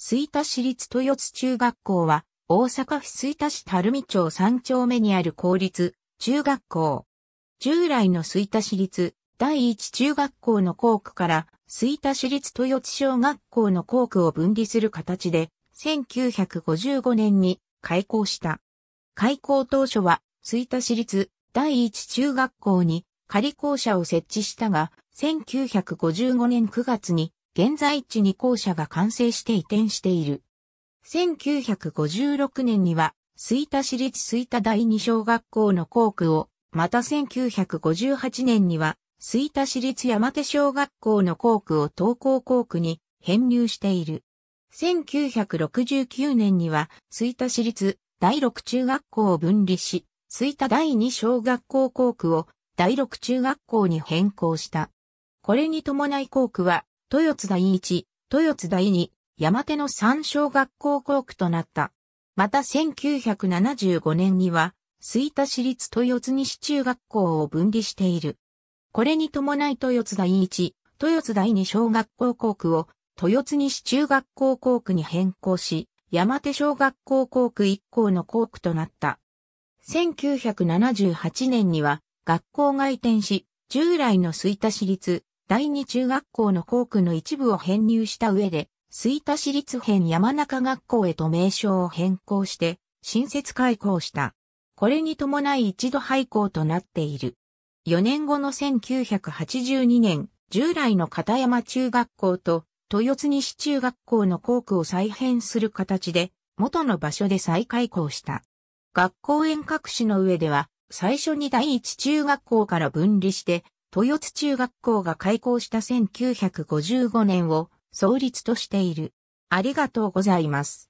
水田市立豊津中学校は、大阪府水田市垂水町3丁目にある公立中学校。従来の水田市立第一中学校の校区から水田市立豊津小学校の校区を分離する形で、1955年に開校した。開校当初は、水田市立第一中学校に仮校舎を設置したが、1955年9月に現在地に校舎が完成して移転している。1956年には、吹田市立吹田第二小学校の校区を、また1958年には、吹田市立山手小学校の校区を東高校区に編入している。1969年には、吹田市立第六中学校を分離し、吹田第二小学校校区を第六中学校に変更した。これに伴い校区は豊津第一、豊津第二、山手の三小学校校区となった。また1975年には、吹田市立豊津西中学校を分離している。これに伴い豊津第一、豊津第二小学校校区を豊津西中学校校区に変更し、山手小学校校区一校の校区となった。1978年には学校が移転し、従来の吹田市立第二中学校の校区の一部を編入した上で、吹田市立編山中学校へと名称を変更して、新設開校した。これに伴い一度廃校となっている。4年後の1982年、従来の片山中学校と豊津西中学校の校区を再編する形で、元の場所で再開校した。学校遠隔市の上では、最初に第一中学校から分離して、豊津中学校が開校した1955年を創立としている。ありがとうございます。